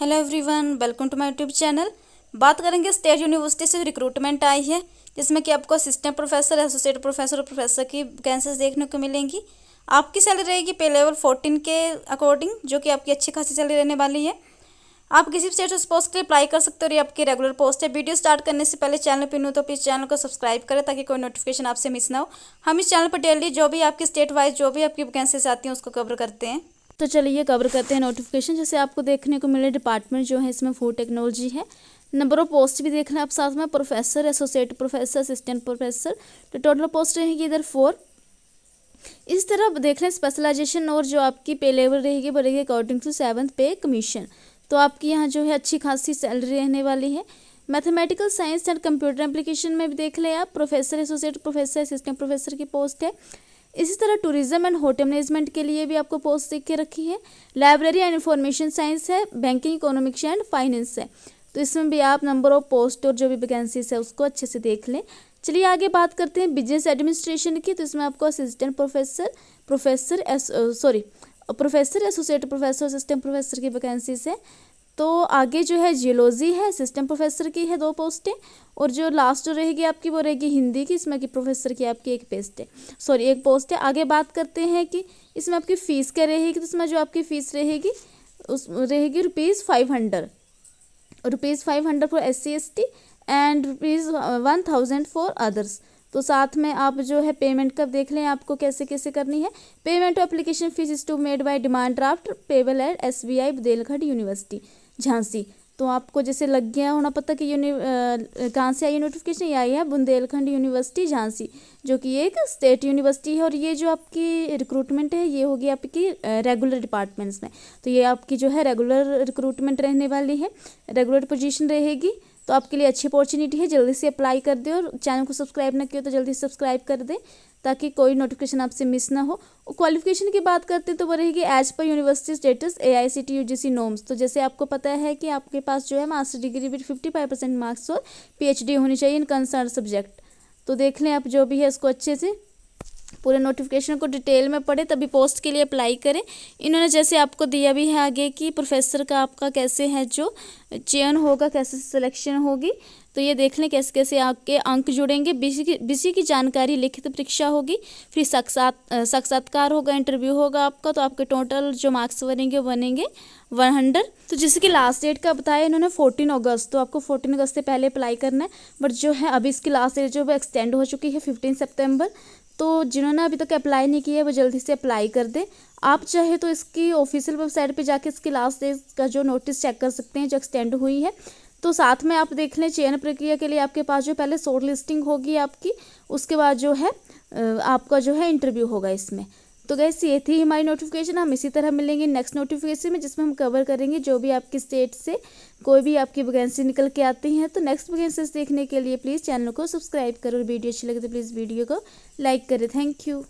hello everyone welcome to my YouTube channel बात करेंगे state university से रिक्रूटमेंट आई है जिसमें कि आपको असिस्टेंट प्रोफेसर एसोसिएट प्रोफेसर और प्रोफेसर की वैकेंसीज देखने को मिलेंगी आपकी सैलरी रहेगी पे लेवल फोर्टीन के अकॉर्डिंग जो कि आपकी अच्छी खासी सैलरी रहने वाली है आप किसी भी स्टेट पोस्ट के लिए अप्लाई कर सकते हो ये आपकी रेगुलर पोस्ट है वीडियो स्टार्ट करने से पहले चैनल पर नो तो प्लीज़ चैनल को सब्सक्राइब करें ताकि कोई नोटिफिकेशन आपसे मिस ना हो हम इस चैनल पर डेली जो भी आपकी स्टेट वाइज जो भी आपकी वैकेंसीज आती हैं उसको कवर करते हैं तो चलिए कवर करते हैं नोटिफिकेशन जैसे आपको देखने को मिले डिपार्टमेंट जो है इसमें फूड टेक्नोलॉजी है नंबर ऑफ पोस्ट भी देखना है आप साथ में professor associate professor assistant professor तो टोटल पोस्ट रहेगी इधर फोर इस तरह देख लें स्पेशलाइजेशन और जो आपकी पे लेवल रहेगी बढ़ेगी according to seventh pay commission तो आपकी यहाँ जो है अच्छी खासी सैलरी रहने वाली है mathematical science and computer application में भी देख लें आप professor associate professor assistant professor की पोस्ट है इसी तरह टूरिज्म एंड होटल मैनेजमेंट के लिए भी आपको पोस्ट देख के रखी है लाइब्रेरी एंड इन्फॉर्मेशन साइंस है बैंकिंग इकोनॉमिक्स एंड फाइनेंस है तो इसमें भी आप नंबर ऑफ पोस्ट और जो भी वैकेंसीज है उसको अच्छे से देख लें चलिए आगे बात करते हैं बिजनेस एडमिनिस्ट्रेशन की तो इसमें आपको assistant professor professor sorry professor associate professor assistant professor की वैकेंसीज है तो आगे जो है जियोलॉजी है सिस्टम प्रोफेसर की है दो पोस्टें और जो लास्ट जो रहेगी आपकी वो रहेगी हिंदी की इसमें कि प्रोफेसर की आपकी एक पेस्ट है सॉरी एक पोस्ट है आगे बात करते हैं कि इसमें आपकी फ़ीस क्या रहेगी तो इसमें जो आपकी फ़ीस रहेगी उस रहेगी rupees five hundred rupees five hundred for S C S T and rupees one thousand for others तो साथ में आप जो है पेमेंट कब देख लें आपको कैसे कैसे करनी है payment application fee is to made by demand draft payable at S B I Bundelkhand university Jhansi तो आपको जैसे लग गया होना पता कि यूनि कहाँ से आई नोटिफिकेशन ये आई है बुंदेलखंड यूनिवर्सिटी झांसी जो कि एक स्टेट यूनिवर्सिटी है और ये जो आपकी रिक्रूटमेंट है ये होगी आपकी रेगुलर डिपार्टमेंट्स में तो ये आपकी जो है रेगुलर रिक्रूटमेंट रहने वाली है रेगुलर पोजीशन रहेगी तो आपके लिए अच्छी अपॉर्चुनिटी है जल्दी से अप्लाई कर दें और चैनल को सब्सक्राइब ना किया तो जल्दी सब्सक्राइब कर दें ताकि कोई नोटिफिकेशन आपसे मिस ना हो और क्वालिफिकेशन की बात करते तो वो रहेगी as per university status A I C T U G C norms तो जैसे आपको पता है कि आपके पास जो है master degree with fifty five percent marks और पी एच डी होनी चाहिए इन कंसर्न सब्जेक्ट तो देख लें आप जो भी है उसको अच्छे से पूरे नोटिफिकेशन को डिटेल में पढ़े तभी पोस्ट के लिए अप्लाई करें इन्होंने जैसे आपको दिया भी है आगे कि प्रोफेसर का आपका कैसे है जो चयन होगा कैसे सिलेक्शन होगी तो ये देख लें कैसे कैसे आपके अंक जुड़ेंगे बीसी की बीसी की जानकारी लिखित परीक्षा होगी फिर साक्षात साक्षात्कार होगा इंटरव्यू होगा आपका तो आपके टोटल जो मार्क्स बनेंगे बनेंगे वन हंड्रेड तो जैसे कि लास्ट डेट का बताया इन्होंने फोर्टीन अगस्त तो आपको फोर्टीन अगस्त से पहले अप्लाई करना है बट जो है अभी इसकी लास्ट डेट जो है एक्सटेंड हो चुकी है फिफ्टीन सेप्टेम्बर तो जिन्होंने अभी तक अप्लाई नहीं किया है वो जल्दी से अप्लाई कर दें आप चाहे तो इसकी ऑफिशियल वेबसाइट पे जाके इसकी लास्ट डेज का जो नोटिस चेक कर सकते हैं जो एक्सटेंड हुई है तो साथ में आप देख लें चयन प्रक्रिया के लिए आपके पास जो पहले शॉर्ट लिस्टिंग होगी आपकी उसके बाद जो है आपका जो है इंटरव्यू होगा इसमें तो गैस ये थी हमारी नोटिफिकेशन हम इसी तरह मिलेंगे नेक्स्ट नोटिफिकेशन में जिसमें हम कवर करेंगे जो भी आपकी स्टेट से कोई भी आपकी वैकेंसी निकल के आती हैं तो नेक्स्ट वैकेंसीज देखने के लिए प्लीज़ चैनल को सब्सक्राइब करो वीडियो अच्छी लगे तो प्लीज़ वीडियो को लाइक करें थैंक यू